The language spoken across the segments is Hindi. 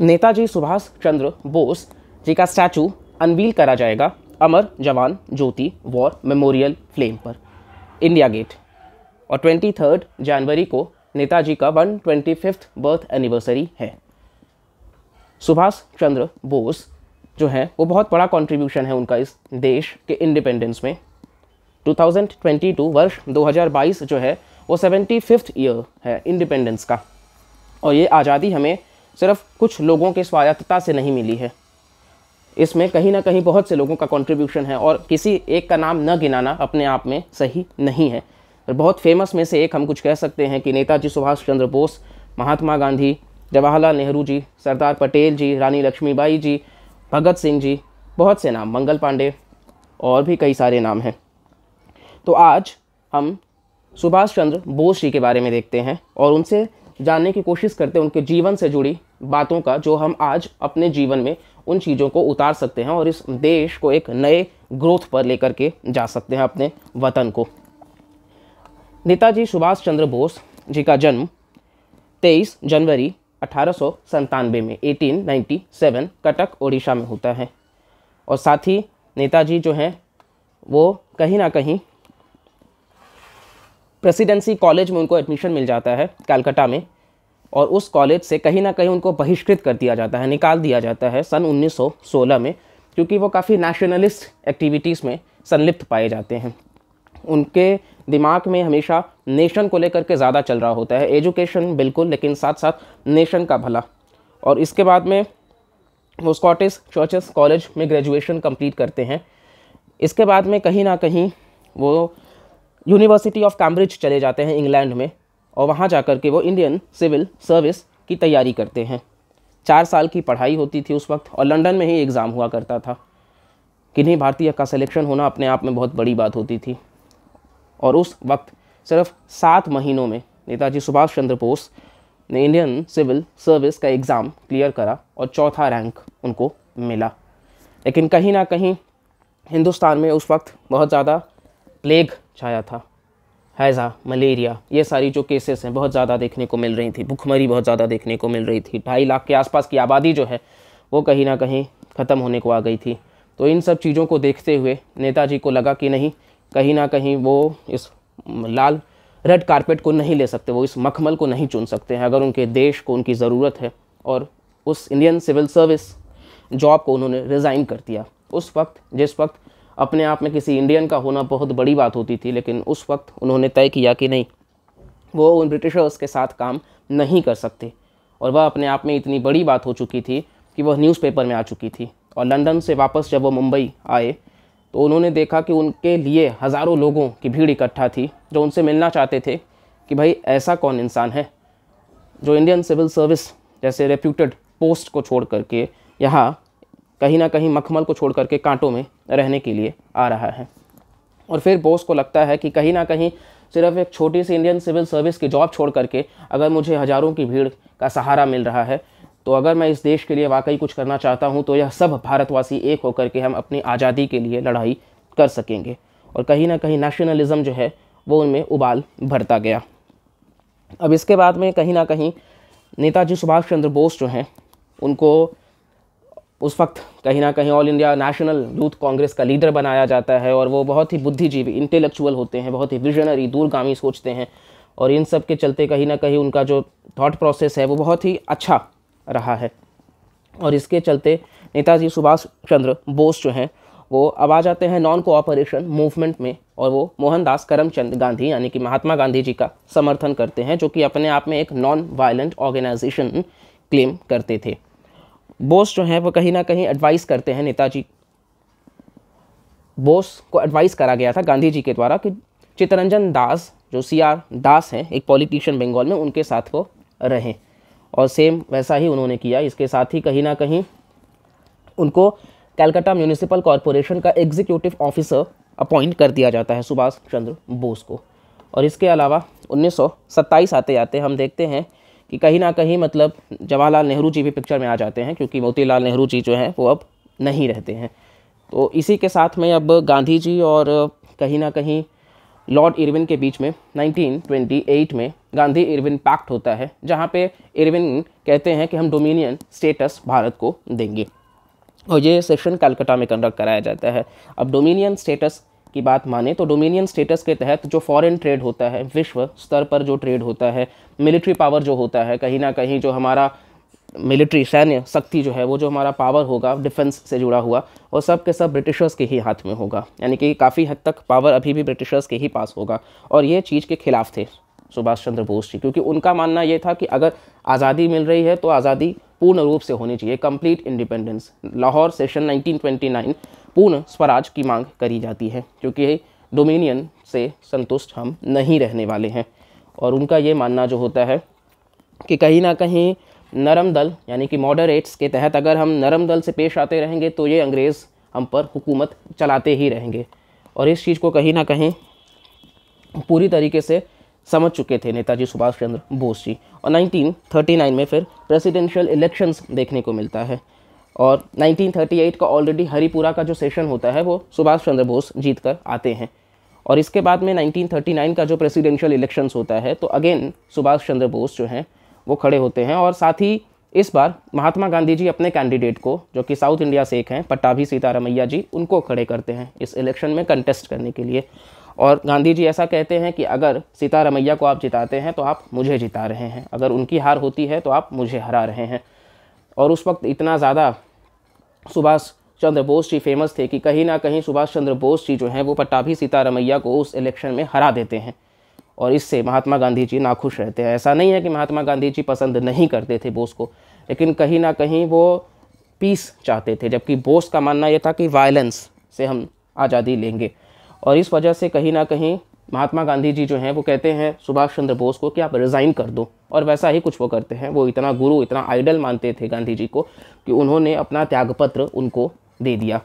नेताजी सुभाष चंद्र बोस जी का स्टैचू अनवील करा जाएगा Amar Jawan Jyoti war memorial flame पर इंडिया गेट और ट्वेंटी थर्ड जनवरी को नेताजी का one twenty fifth birth anniversary है सुभाष चंद्र बोस जो है वो बहुत बड़ा कंट्रीब्यूशन है उनका इस देश के इंडिपेंडेंस में 2022 वर्ष 2022 जो है वो सेवेंटी फिफ्थ ईयर है इंडिपेंडेंस का और ये आज़ादी हमें सिर्फ कुछ लोगों के स्वायत्तता से नहीं मिली है इसमें कहीं ना कहीं बहुत से लोगों का कंट्रीब्यूशन है और किसी एक का नाम न गिनाना अपने आप में सही नहीं है और बहुत फेमस में से एक हम कुछ कह सकते हैं कि नेताजी सुभाष चंद्र बोस महात्मा गांधी जवाहरलाल नेहरू जी सरदार पटेल जी रानी लक्ष्मीबाई जी भगत सिंह जी बहुत से नाम मंगल पांडे और भी कई सारे नाम हैं तो आज हम सुभाष चंद्र बोस जी के बारे में देखते हैं और उनसे जानने की कोशिश करते हैं उनके जीवन से जुड़ी बातों का जो हम आज अपने जीवन में उन चीज़ों को उतार सकते हैं और इस देश को एक नए ग्रोथ पर लेकर के जा सकते हैं अपने वतन को नेताजी सुभाष चंद्र बोस जी का जन्म 23 जनवरी अठारह में 1897 कटक ओडिशा में होता है और साथ ही नेताजी जो हैं वो कहीं ना कहीं प्रेसिडेंसी कॉलेज में उनको एडमिशन मिल जाता है कैलकटा में और उस कॉलेज से कहीं ना कहीं उनको बहिष्कृत कर दिया जाता है निकाल दिया जाता है सन 1916 में क्योंकि वो काफ़ी नेशनलिस्ट एक्टिविटीज़ में संलिप्त पाए जाते हैं उनके दिमाग में हमेशा नेशन को लेकर के ज़्यादा चल रहा होता है एजुकेशन बिल्कुल लेकिन साथ साथ नेशन का भला और इसके बाद में वो स्कॉटिश चर्चेस कॉलेज में ग्रेजुएशन कंप्लीट करते हैं इसके बाद में कहीं ना कहीं वो यूनिवर्सिटी ऑफ कैम्ब्रिज चले जाते हैं इंग्लैंड में और वहाँ जा कर के वो इंडियन सिविल सर्विस की तैयारी करते हैं चार साल की पढ़ाई होती थी उस वक्त और लंदन में ही एग्ज़ाम हुआ करता था किन्हीं भारतीय का सिलेक्शन होना अपने आप में बहुत बड़ी बात होती थी और उस वक्त सिर्फ सात महीनों में नेताजी सुभाष चंद्र बोस ने इंडियन सिविल सर्विस का एग्ज़ाम क्लियर करा और चौथा रैंक उनको मिला लेकिन कहीं ना कहीं हिंदुस्तान में उस वक्त बहुत ज़्यादा प्लेग छाया था हैज़ा मलेरिया ये सारी जो केसेस हैं बहुत ज़्यादा देखने को मिल रही थी भुखमरी बहुत ज़्यादा देखने को मिल रही थी ढाई लाख के आसपास की आबादी जो है वो कहीं ना कहीं ख़त्म होने को आ गई थी तो इन सब चीज़ों को देखते हुए नेताजी को लगा कि नहीं कहीं ना कहीं वो इस लाल रेड कारपेट को नहीं ले सकते वो इस मखमल को नहीं चुन सकते हैं अगर उनके देश को उनकी ज़रूरत है और उस इंडियन सिविल सर्विस जॉब को उन्होंने रिज़ाइन कर दिया उस वक्त जिस वक्त अपने आप में किसी इंडियन का होना बहुत बड़ी बात होती थी लेकिन उस वक्त उन्होंने तय किया कि नहीं वो उन ब्रिटिशर्स के साथ काम नहीं कर सकते और वह अपने आप में इतनी बड़ी बात हो चुकी थी कि वह न्यूज़पेपर में आ चुकी थी और लंदन से वापस जब वो मुंबई आए तो उन्होंने देखा कि उनके लिए हज़ारों लोगों की भीड़ इकट्ठा थी जो उनसे मिलना चाहते थे कि भाई ऐसा कौन इंसान है जो इंडियन सिविल सर्विस जैसे रेप्यूटेड पोस्ट को छोड़ करके यहाँ कहीं ना कहीं मखमल को छोड़ करके कांटों में रहने के लिए आ रहा है और फिर बोस को लगता है कि कहीं ना कहीं सिर्फ एक छोटी सी इंडियन सिविल सर्विस की जॉब छोड़ करके अगर मुझे हज़ारों की भीड़ का सहारा मिल रहा है तो अगर मैं इस देश के लिए वाकई कुछ करना चाहता हूँ तो यह सब भारतवासी एक होकर के हम अपनी आज़ादी के लिए लड़ाई कर सकेंगे और कहीं ना कहीं नेशनलिज़म जो है वो उनमें उबाल भरता गया अब इसके बाद में कहीं ना कहीं नेताजी सुभाष चंद्र बोस जो हैं उनको उस वक्त कहीं ना कहीं all India national youth Congress का लीडर बनाया जाता है और वो बहुत ही बुद्धिजीवी इंटेलेक्चुअल होते हैं बहुत ही विजनरी दूरगामी सोचते हैं और इन सब के चलते कहीं ना कहीं उनका जो थॉट प्रोसेस है वो बहुत ही अच्छा रहा है और इसके चलते नेताजी सुभाष चंद्र बोस जो हैं वो अब आ जाते हैं नॉन कोऑपरेशन मूवमेंट में और वो मोहनदास करमचंद गांधी यानी कि महात्मा गांधी जी का समर्थन करते हैं जो कि अपने आप में एक नॉन वायलेंट ऑर्गेनाइजेशन क्लेम करते थे बोस जो हैं वो कहीं ना कहीं एडवाइस करते हैं नेताजी बोस को एडवाइस करा गया था गांधी जी के द्वारा कि चितरंजन दास जो सी आर दास हैं एक पॉलिटिशियन बंगाल में उनके साथ को रहें और सेम वैसा ही उन्होंने किया इसके साथ ही कहीं ना कहीं उनको कैलकाटा म्यूनिसिपल कॉरपोरेशन का एग्जीक्यूटिव ऑफिसर अपॉइंट कर दिया जाता है सुभाष चंद्र बोस को और इसके अलावा 1927 आते आते हम देखते हैं कि कहीं ना कहीं मतलब जवाहरलाल नेहरू जी भी पिक्चर में आ जाते हैं क्योंकि मोतीलाल नेहरू जी जो हैं वो अब नहीं रहते हैं तो इसी के साथ में अब गांधी जी और कहीं ना कहीं लॉर्ड इरविन के बीच में 1928 में गांधी इरविन पैक्ट होता है जहाँ पे इरविन कहते हैं कि हम डोमिनियन स्टेटस भारत को देंगे और ये सेशन कलकत्ता में कंडक्ट कराया जाता है अब डोमिनियन स्टेटस की बात माने तो डोमिनियन स्टेटस के तहत जो फॉरेन ट्रेड होता है विश्व स्तर पर जो ट्रेड होता है मिलिट्री पावर जो होता है कहीं ना कहीं जो हमारा मिलिट्री सैन्य शक्ति जो है वो जो हमारा पावर होगा डिफेंस से जुड़ा हुआ और सब के सब ब्रिटिशर्स के ही हाथ में होगा यानी कि काफ़ी हद तक पावर अभी भी ब्रिटिशर्स के ही पास होगा और ये चीज़ के खिलाफ थे सुभाष चंद्र बोस जी क्योंकि उनका मानना ये था कि अगर आज़ादी मिल रही है तो आज़ादी पूर्ण रूप से होनी चाहिए कंप्लीट इंडिपेंडेंस लाहौर सेशन 1929 पूर्ण स्वराज की मांग करी जाती है क्योंकि डोमिनियन से संतुष्ट हम नहीं रहने वाले हैं और उनका ये मानना जो होता है कि कहीं ना कहीं नरम दल यानी कि मॉडरेट्स के तहत अगर हम नरम दल से पेश आते रहेंगे तो ये अंग्रेज़ हम पर हुकूमत चलाते ही रहेंगे और इस चीज़ को कहीं ना कहीं पूरी तरीके से समझ चुके थे नेताजी सुभाष चंद्र बोस जी और 1939 में फिर प्रेसिडेंशियल इलेक्शंस देखने को मिलता है और 1938 का ऑलरेडी हरिपुरा का जो सेशन होता है वो सुभाष चंद्र बोस जीत कर आते हैं और इसके बाद में 1939 का जो प्रेसिडेंशियल इलेक्शंस होता है तो अगेन सुभाष चंद्र बोस जो हैं वो खड़े होते हैं और साथ ही इस बार महात्मा गांधी जी अपने कैंडिडेट को जो कि साउथ इंडिया से एक हैं पट्टाभी सीतारामैया जी उनको खड़े करते हैं इस इलेक्शन में कंटेस्ट करने के लिए और गांधी जी ऐसा कहते हैं कि अगर सीतारामैया को आप जिताते हैं तो आप मुझे जिता रहे हैं अगर उनकी हार होती है तो आप मुझे हरा रहे हैं और उस वक्त इतना ज़्यादा सुभाष चंद्र बोस जी फेमस थे कि कहीं ना कहीं सुभाष चंद्र बोस जी जो हैं वो पट्टाभी सीतारमैया को उस इलेक्शन में हरा देते हैं और इससे महात्मा गांधी जी नाखुश रहते हैं ऐसा नहीं है कि महात्मा गांधी जी पसंद नहीं करते थे बोस को लेकिन कहीं ना कहीं वो पीस चाहते थे जबकि बोस का मानना यह था कि वायलेंस से हम आज़ादी लेंगे और इस वजह से कहीं ना कहीं महात्मा गांधी जी जो हैं वो कहते हैं सुभाष चंद्र बोस को कि आप रिज़ाइन कर दो और वैसा ही कुछ वो करते हैं वो इतना गुरु इतना आइडल मानते थे गांधी जी को कि उन्होंने अपना त्यागपत्र उनको दे दिया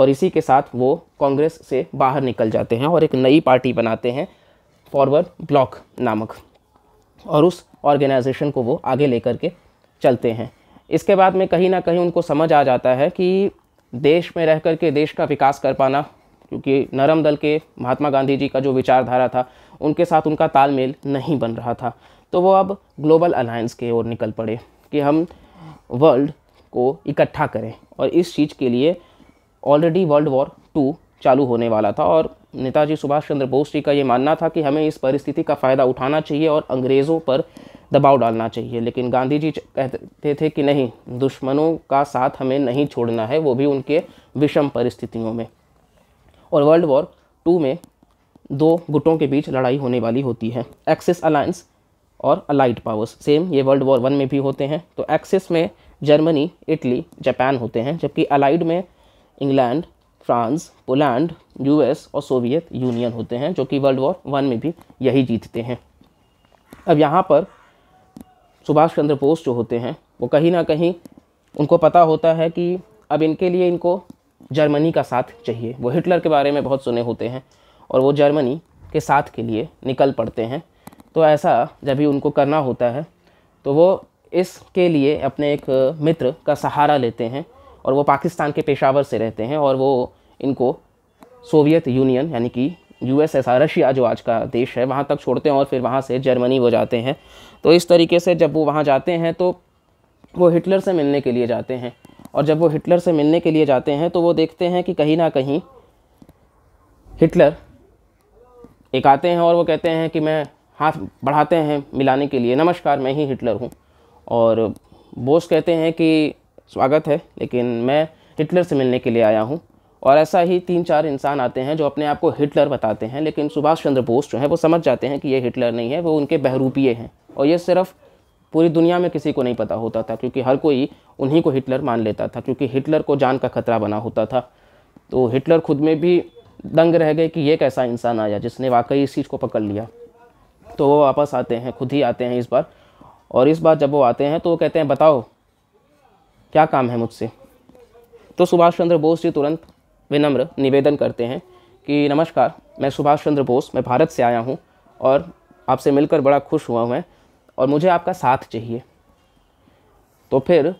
और इसी के साथ वो कांग्रेस से बाहर निकल जाते हैं और एक नई पार्टी बनाते हैं फॉरवर्ड ब्लॉक नामक और उस ऑर्गेनाइजेशन को वो आगे लेकर के चलते हैं इसके बाद में कहीं ना कहीं उनको समझ आ जाता है कि देश में रह कर के देश का विकास कर पाना क्योंकि नरम दल के महात्मा गांधी जी का जो विचारधारा था उनके साथ उनका तालमेल नहीं बन रहा था तो वो अब ग्लोबल अलायंस के ओर निकल पड़े कि हम वर्ल्ड को इकट्ठा करें और इस चीज़ के लिए ऑलरेडी वर्ल्ड वॉर टू चालू होने वाला था और नेताजी सुभाष चंद्र बोस जी का ये मानना था कि हमें इस परिस्थिति का फ़ायदा उठाना चाहिए और अंग्रेज़ों पर दबाव डालना चाहिए लेकिन गांधी जी कहते थे कि नहीं दुश्मनों का साथ हमें नहीं छोड़ना है वो भी उनके विषम परिस्थितियों में और वर्ल्ड वॉर टू में दो गुटों के बीच लड़ाई होने वाली होती है एक्सिस अलायंस और अलाइड पावर्स सेम ये वर्ल्ड वॉर वन में भी होते हैं तो एक्सिस में जर्मनी इटली जापान होते हैं जबकि अलाइड में इंग्लैंड फ्रांस पोलैंड यूएस और सोवियत यूनियन होते हैं जो कि वर्ल्ड वॉर वन में भी यही जीतते हैं अब यहाँ पर सुभाष चंद्र बोस जो होते हैं वो कहीं ना कहीं उनको पता होता है कि अब इनके लिए इनको जर्मनी का साथ चाहिए वो हिटलर के बारे में बहुत सुने होते हैं और वो जर्मनी के साथ के लिए निकल पड़ते हैं तो ऐसा जब भी उनको करना होता है तो वो इसके लिए अपने एक मित्र का सहारा लेते हैं और वो पाकिस्तान के पेशावर से रहते हैं और वो इनको सोवियत यूनियन यानी कि एस रशिया जो आज का देश है वहाँ तक छोड़ते हैं और फिर वहाँ से जर्मनी वो जाते हैं तो इस तरीके से जब वो वहाँ जाते हैं तो वो हिटलर से मिलने के लिए जाते हैं और जब वो हिटलर से मिलने के लिए जाते हैं तो वो देखते हैं कि कहीं ना कहीं हिटलर एक आते हैं और वो कहते हैं कि मैं हाथ बढ़ाते हैं मिलाने के लिए नमस्कार मैं ही हिटलर हूँ और बोस कहते हैं कि स्वागत है लेकिन मैं हिटलर से मिलने के लिए आया हूँ और ऐसा ही तीन चार इंसान आते हैं जो अपने आप को हिटलर बताते हैं लेकिन सुभाष चंद्र बोस जो है वो समझ जाते हैं कि ये हिटलर नहीं है वो उनके बहरूपीय हैं और ये सिर्फ पूरी दुनिया में किसी को नहीं पता होता था क्योंकि हर कोई उन्हीं को हिटलर मान लेता था क्योंकि हिटलर को जान का खतरा बना होता था तो हिटलर खुद में भी दंग रह गए कि ये कैसा इंसान आया जिसने वाकई इस चीज़ को पकड़ लिया तो वो वापस आते हैं खुद ही आते हैं इस बार और इस बार जब वो आते हैं तो वो कहते हैं बताओ क्या काम है मुझसे तो सुभाष चंद्र बोस जी तुरंत विनम्र निवेदन करते हैं कि नमस्कार मैं सुभाष चंद्र बोस मैं भारत से आया हूँ और आपसे मिलकर बड़ा खुश हुआ हूँ और मुझे आपका साथ चाहिए तो फिर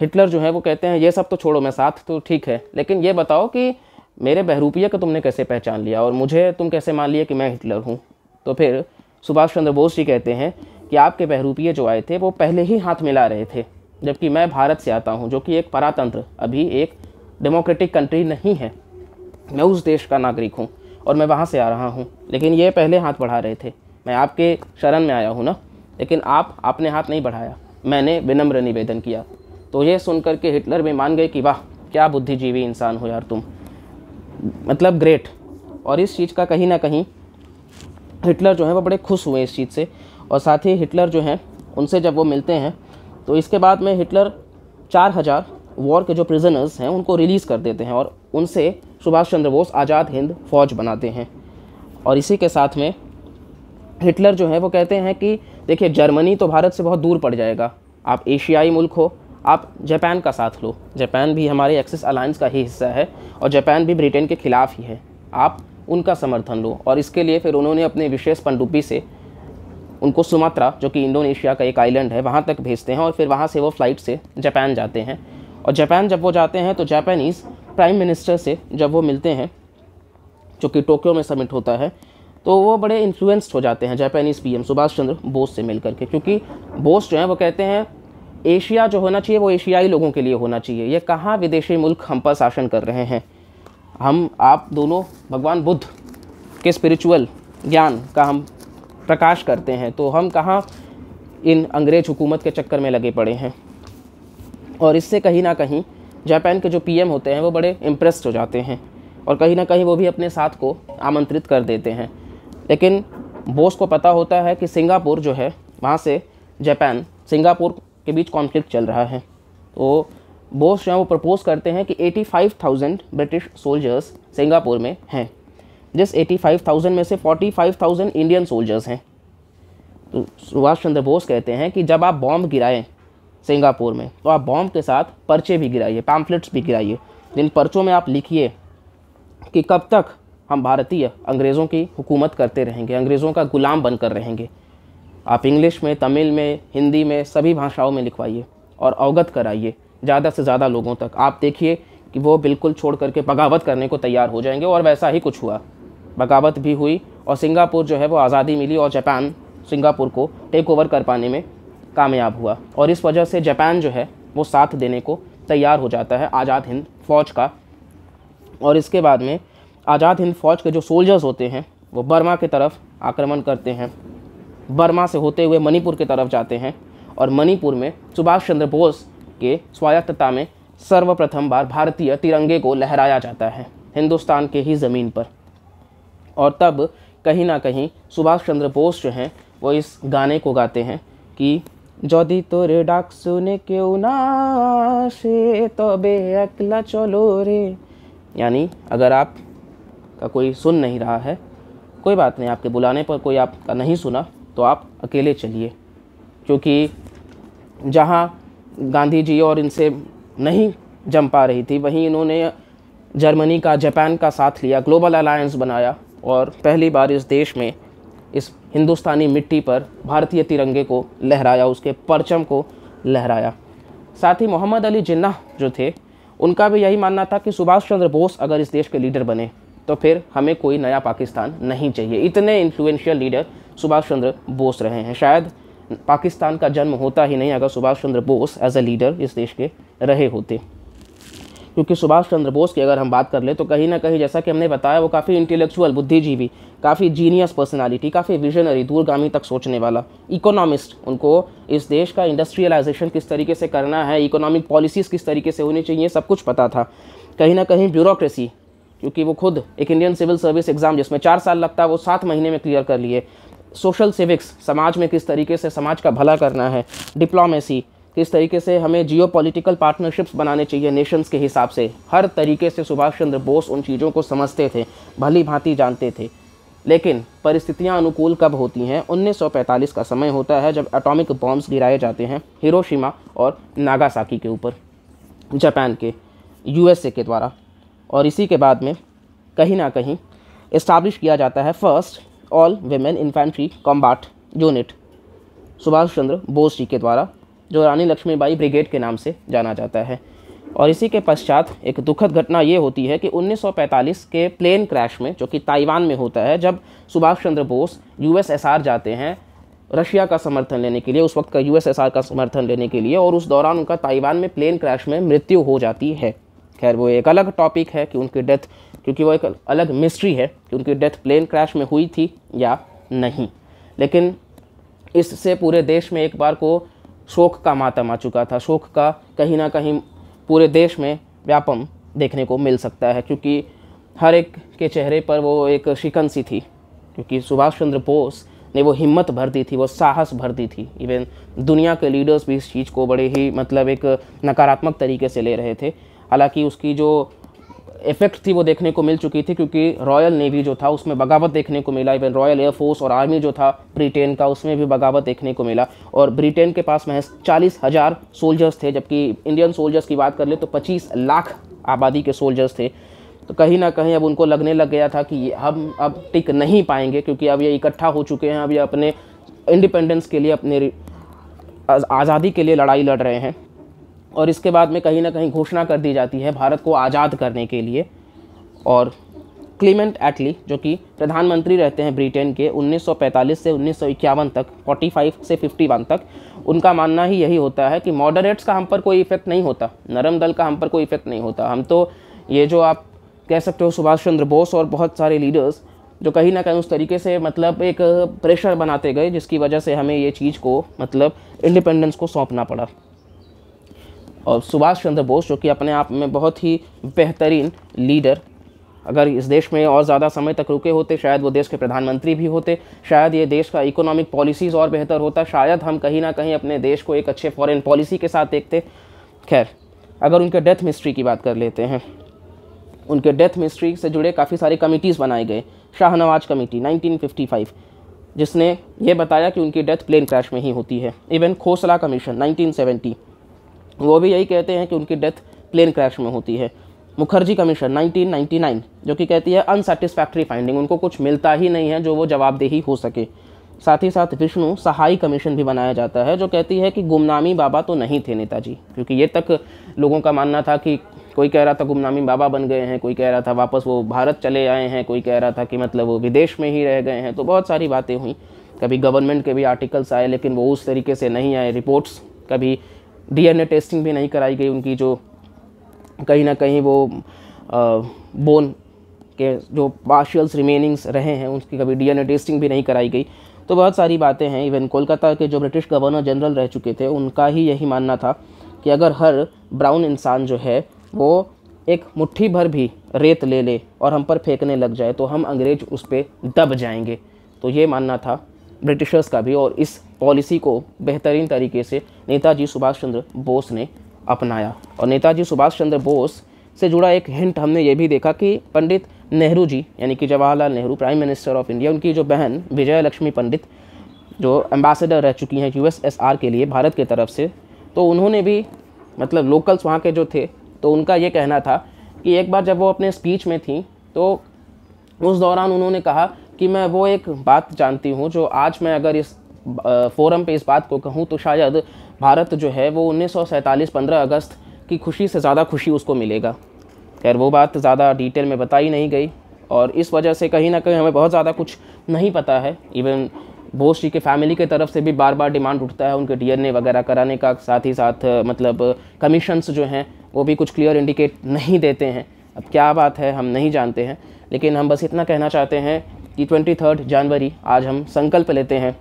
हिटलर जो है वो कहते हैं ये सब तो छोड़ो मैं साथ तो ठीक है लेकिन ये बताओ कि मेरे बहरूपिया को तुमने कैसे पहचान लिया और मुझे तुम कैसे मान लिया कि मैं हिटलर हूँ तो फिर सुभाष चंद्र बोस जी कहते हैं कि आपके बहरूपिये जो आए थे वो पहले ही हाथ मिला रहे थे जबकि मैं भारत से आता हूँ जो कि एक परातंत्र अभी एक डेमोक्रेटिक कंट्री नहीं है मैं उस देश का नागरिक हूँ और मैं वहाँ से आ रहा हूँ लेकिन ये पहले हाथ बढ़ा रहे थे मैं आपके शरण में आया हूँ ना लेकिन आप आपने हाथ नहीं बढ़ाया मैंने विनम्र निवेदन किया तो यह सुन करके हिटलर भी मान गए कि वाह क्या बुद्धिजीवी इंसान हो यार तुम मतलब ग्रेट और इस चीज़ का कहीं ना कहीं हिटलर जो है वो बड़े खुश हुए इस चीज़ से और साथ ही हिटलर जो हैं उनसे जब वो मिलते हैं तो इसके बाद में हिटलर चार हज़ार वॉर के जो प्रिजनर्स हैं उनको रिलीज़ कर देते हैं और उनसे सुभाष चंद्र बोस आज़ाद हिंद फौज बनाते हैं और इसी के साथ में हिटलर जो है वो कहते हैं कि देखिए जर्मनी तो भारत से बहुत दूर पड़ जाएगा आप एशियाई मुल्क हो आप जापान का साथ लो जापान भी हमारे एक्सिस अलायंस का ही हिस्सा है और जापान भी ब्रिटेन के खिलाफ ही है आप उनका समर्थन लो और इसके लिए फिर उन्होंने अपने विशेष पनडुब्बी से उनको सुमात्रा जो कि इंडोनेशिया का एक आइलैंड है वहाँ तक भेजते हैं और फिर वहाँ से वो फ्लाइट से जापान जाते हैं और जापान जब वो जाते हैं तो जापानीज़ प्राइम मिनिस्टर से जब वो मिलते हैं जो कि टोक्यो में समिट होता है तो वो बड़े इन्फ्लुएंस्ड हो जाते हैं जापानीज़ पीएम सुभाष चंद्र बोस से मिल करके क्योंकि बोस जो हैं वो कहते हैं एशिया जो होना चाहिए वो एशियाई लोगों के लिए होना चाहिए ये कहाँ विदेशी मुल्क हम पर शासन कर रहे हैं हम आप दोनों भगवान बुद्ध के स्पिरिचुअल ज्ञान का हम प्रकाश करते हैं तो हम कहाँ इन अंग्रेज़ हुकूमत के चक्कर में लगे पड़े हैं और इससे कहीं ना कहीं जापान के जो पीएम होते हैं वो बड़े इम्प्रेस्ड हो जाते हैं और कहीं ना कहीं वो भी अपने साथ को आमंत्रित कर देते हैं लेकिन बोस को पता होता है कि सिंगापुर जो है वहाँ से जापान सिंगापुर के बीच कॉन्फ्लिक्ट चल रहा है तो बोस जो है वो प्रपोज़ करते हैं कि 85,000 ब्रिटिश सोल्जर्स सिंगापुर में हैं जिस 85,000 में से 45,000 इंडियन सोल्जर्स हैं तो सुभाष चंद्र बोस कहते हैं कि जब आप बॉम्ब गिराएं सिंगापुर में तो आप बॉम्ब के साथ पर्चे भी गिराइए पैम्फलेट्स भी गिराइए जिन पर्चों में आप लिखिए कि कब तक हम भारतीय अंग्रेज़ों की हुकूमत करते रहेंगे अंग्रेज़ों का ग़ुलाम बनकर रहेंगे आप इंग्लिश में तमिल में हिंदी में सभी भाषाओं में लिखवाइए और अवगत कराइए ज़्यादा से ज़्यादा लोगों तक आप देखिए कि वो बिल्कुल छोड़ करके बगावत करने को तैयार हो जाएंगे और वैसा ही कुछ हुआ बगावत भी हुई और सिंगापुर जो है वो आज़ादी मिली और जापान सिंगापुर को टेक ओवर कर पाने में कामयाब हुआ और इस वजह से जापान जो है वो साथ देने को तैयार हो जाता है आज़ाद हिंद फौज का और इसके बाद में आज़ाद हिंद फौज के जो सोल्जर्स होते हैं वो बर्मा की तरफ आक्रमण करते हैं बर्मा से होते हुए मणिपुर की तरफ जाते हैं और मणिपुर में सुभाष चंद्र बोस के स्वायत्तता में सर्वप्रथम बार भारतीय तिरंगे को लहराया जाता है हिंदुस्तान के ही ज़मीन पर और तब कहीं ना कहीं सुभाष चंद्र बोस जो हैं वो इस गाने को गाते हैं कि যদি তোরে ডাক শুনে কেউ না সে তবে একলা চলো রে यानी अगर आप का कोई सुन नहीं रहा है कोई बात नहीं आपके बुलाने पर कोई आपका नहीं सुना तो आप अकेले चलिए क्योंकि जहाँ गांधी जी और इनसे नहीं जम पा रही थी वहीं इन्होंने जर्मनी का जापान का साथ लिया ग्लोबल अलायंस बनाया और पहली बार इस देश में इस हिंदुस्तानी मिट्टी पर भारतीय तिरंगे को लहराया उसके परचम को लहराया साथ ही मोहम्मद अली जिन्ना जो थे उनका भी यही मानना था कि सुभाष चंद्र बोस अगर इस देश के लीडर बने तो फिर हमें कोई नया पाकिस्तान नहीं चाहिए इतने इन्फ्लुएंशियल लीडर सुभाष चंद्र बोस रहे हैं शायद पाकिस्तान का जन्म होता ही नहीं अगर Subhash Chandra Bose as a leader इस देश के रहे होते क्योंकि सुभाष चंद्र बोस की अगर हम बात कर ले तो कहीं ना कहीं जैसा कि हमने बताया वो काफ़ी इंटेलेक्चुअल बुद्धिजीवी काफ़ी जीनियस पर्सनालिटी काफ़ी विजनरी दूरगामी तक सोचने वाला इकोनॉमिस्ट उनको इस देश का इंडस्ट्रियलाइजेशन किस तरीके से करना है इकोनॉमिक पॉलिसीज़ किस तरीके से होनी चाहिए सब कुछ पता था कहीं ना कहीं ब्यूरोक्रेसी क्योंकि वो खुद एक इंडियन सिविल सर्विस एग्ज़ाम जिसमें चार साल लगता है वो सात महीने में क्लियर कर लिए सोशल सिविक्स समाज में किस तरीके से समाज का भला करना है डिप्लोमेसी किस तरीके से हमें जियो पोलिटिकल पार्टनरशिप्स बनाने चाहिए नेशंस के हिसाब से हर तरीके से सुभाष चंद्र बोस उन चीज़ों को समझते थे भली भांति जानते थे लेकिन परिस्थितियां अनुकूल कब होती हैं 1945 का समय होता है जब एटॉमिक बॉम्ब्स गिराए जाते हैं हिरोशिमा और नागासाकी के ऊपर जापान के यूएसए के द्वारा और इसी के बाद में कहीं ना कहीं इस्टाब्लिश किया जाता है first all women infantry combat unit Subhash Chandra Bose ji के द्वारा जो रानी लक्ष्मीबाई ब्रिगेड के नाम से जाना जाता है और इसी के पश्चात एक दुखद घटना ये होती है कि 1945 के प्लेन क्रैश में जो कि ताइवान में होता है जब सुभाष चंद्र बोस यू जाते हैं रशिया का समर्थन लेने के लिए उस वक्त का यू का समर्थन लेने के लिए और उस दौरान उनका ताइवान में प्लेन क्रैश में मृत्यु हो जाती है खैर वो एक अलग टॉपिक है कि उनकी डेथ क्योंकि वो एक अलग मिस्ट्री है कि उनकी डेथ प्लेन क्रैश में हुई थी या नहीं लेकिन इससे पूरे देश में एक बार को शोक का मातम आ चुका था शोक का कहीं ना कहीं पूरे देश में व्यापम देखने को मिल सकता है क्योंकि हर एक के चेहरे पर वो एक शिकन सी थी क्योंकि सुभाष चंद्र बोस ने वो हिम्मत भर दी थी वो साहस भर दी थी इवन दुनिया के लीडर्स भी इस चीज़ को बड़े ही मतलब एक नकारात्मक तरीके से ले रहे थे हालांकि उसकी जो इफ़ेक्ट थी वो देखने को मिल चुकी थी क्योंकि रॉयल नेवी जो था उसमें बगावत देखने को मिला इवन रॉयल एयरफोर्स और आर्मी जो था ब्रिटेन का उसमें भी बगावत देखने को मिला और ब्रिटेन के पास महज चालीस हज़ार सोल्जर्स थे जबकि इंडियन सोल्जर्स की बात कर ले तो पच्चीस लाख आबादी के सोल्जर्स थे तो कहीं ना कहीं अब उनको लगने लग गया था कि हम अब टिक नहीं पाएंगे क्योंकि अब ये इकट्ठा हो चुके हैं अब ये अपने इंडिपेंडेंस के लिए अपने आज़ादी के लिए लड़ाई लड़ रहे हैं और इसके बाद में कहीं ना कहीं घोषणा कर दी जाती है भारत को आज़ाद करने के लिए और क्लीमेंट एटली जो कि प्रधानमंत्री रहते हैं ब्रिटेन के 1945 से उन्नीस तक 45 से 51 तक उनका मानना ही यही होता है कि मॉडरेट्स का हम पर कोई इफ़ेक्ट नहीं होता नरम दल का हम पर कोई इफ़ेक्ट नहीं होता हम तो ये जो आप कह सकते हो सुभाष चंद्र बोस और बहुत सारे लीडर्स जो कहीं ना कहीं उस तरीके से मतलब एक प्रेशर बनाते गए जिसकी वजह से हमें ये चीज़ को मतलब इंडिपेंडेंस को सौंपना पड़ा और सुभाष चंद्र बोस जो कि अपने आप में बहुत ही बेहतरीन लीडर अगर इस देश में और ज़्यादा समय तक रुके होते शायद वो देश के प्रधानमंत्री भी होते शायद ये देश का इकोनॉमिक पॉलिसीज़ और बेहतर होता शायद हम कहीं ना कहीं अपने देश को एक अच्छे फॉरेन पॉलिसी के साथ देखते खैर अगर उनके डेथ मिस्ट्री की बात कर लेते हैं उनके डेथ मिस्ट्री से जुड़े काफ़ी सारी कमिटीज़ बनाए गए शाहनवाज कमेटी 1955 जिसने ये बताया कि उनकी डेथ प्लेन क्रैश में ही होती है इवन खोसला कमीशन 1970 वो भी यही कहते हैं कि उनकी डेथ प्लेन क्रैश में होती है मुखर्जी कमीशन 1999 जो कि कहती है अनसेटिस्फैक्ट्री फाइंडिंग उनको कुछ मिलता ही नहीं है जो वो जवाबदेही हो सके साथ ही साथ विष्णु सहाय कमीशन भी बनाया जाता है जो कहती है कि गुमनामी बाबा तो नहीं थे नेताजी क्योंकि ये तक लोगों का मानना था कि कोई कह रहा था गुमनामी बाबा बन गए हैं कोई कह रहा था वापस वो भारत चले आए हैं कोई कह रहा था कि मतलब वो विदेश में ही रह गए हैं तो बहुत सारी बातें हुई कभी गवर्नमेंट के भी आर्टिकल्स आए लेकिन वो उस तरीके से नहीं आए रिपोर्ट्स कभी डीएनए टेस्टिंग भी नहीं कराई गई उनकी जो कहीं ना कहीं वो बोन के जो पार्शियल्स रिमेनिंग्स रहे हैं उनकी कभी डीएनए टेस्टिंग भी नहीं कराई गई तो बहुत सारी बातें हैं इवन कोलकाता के जो ब्रिटिश गवर्नर जनरल रह चुके थे उनका ही यही मानना था कि अगर हर ब्राउन इंसान जो है वो एक मुट्ठी भर भी रेत ले ले और हम पर फेंकने लग जाए तो हम अंग्रेज उस पर दब जाएंगे तो ये मानना था ब्रिटिशर्स का भी और इस पॉलिसी को बेहतरीन तरीके से नेताजी सुभाष चंद्र बोस ने अपनाया और नेताजी सुभाष चंद्र बोस से जुड़ा एक हिंट हमने ये भी देखा कि पंडित नेहरू जी यानी कि Jawaharlal Nehru prime minister of India उनकी जो बहन विजय लक्ष्मी पंडित जो एम्बेसडर रह चुकी हैं यू के लिए भारत की तरफ से तो उन्होंने भी मतलब लोकल्स वहाँ के जो थे तो उनका ये कहना था कि एक बार जब वो अपने स्पीच में थी तो उस दौरान उन्होंने कहा कि मैं वो एक बात जानती हूँ जो आज मैं अगर इस फोरम पे इस बात को कहूँ तो शायद भारत जो है वो उन्नीस सौ पंद्रह अगस्त की खुशी से ज़्यादा खुशी उसको मिलेगा खैर वो बात ज़्यादा डिटेल में बताई नहीं गई और इस वजह से कहीं ना कहीं हमें बहुत ज़्यादा कुछ नहीं पता है इवन बोस जी के फैमिली के तरफ से भी बार बार डिमांड उठता है उनके डीएनए वगैरह कराने का साथ ही साथ मतलब कमीशंस जो हैं वो भी कुछ क्लियर इंडिकेट नहीं देते हैं अब क्या बात है हम नहीं जानते हैं लेकिन हम बस इतना कहना चाहते हैं कि ट्वेंटी थर्ड जनवरी आज हम संकल्प लेते हैं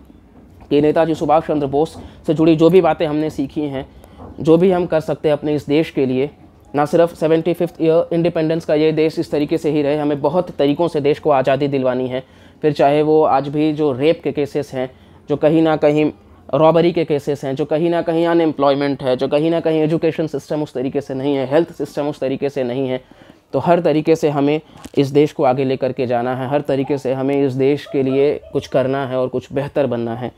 कि नेताजी सुभाष चंद्र बोस से जुड़ी जो भी बातें हमने सीखी हैं जो भी हम कर सकते हैं अपने इस देश के लिए ना सिर्फ सेवेंटी फिफ्थ ईयर इंडिपेंडेंस का ये देश इस तरीके से ही रहे हमें बहुत तरीक़ों से देश को आज़ादी दिलवानी है फिर चाहे वो आज भी जो रेप के केसेस हैं जो कहीं ना कहीं रॉबरी के केसेस हैं जो कहीं ना कहीं अनएम्प्लॉयमेंट है जो कहीं ना कहीं एजुकेशन सिस्टम उस तरीके से नहीं है हेल्थ सिस्टम उस तरीके से नहीं है तो हर तरीके से हमें इस देश को आगे लेकर के जाना है हर तरीके से हमें इस देश के लिए कुछ करना है और कुछ बेहतर बनना है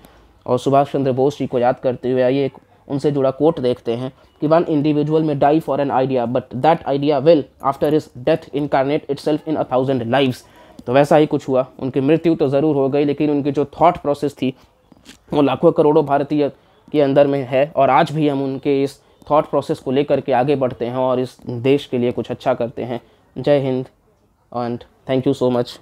और सुभाष चंद्र बोस जी को याद करते हुए आइए एक उनसे जुड़ा कोट देखते हैं कि one individual may die for an idea but that idea will after is death incarnate itself in a thousand lives तो वैसा ही कुछ हुआ उनकी मृत्यु तो ज़रूर हो गई लेकिन उनकी जो थॉट प्रोसेस थी वो लाखों करोड़ों भारतीय के अंदर में है और आज भी हम उनके इस थॉट प्रोसेस को लेकर के आगे बढ़ते हैं और इस देश के लिए कुछ अच्छा करते हैं जय हिंद and thank you so much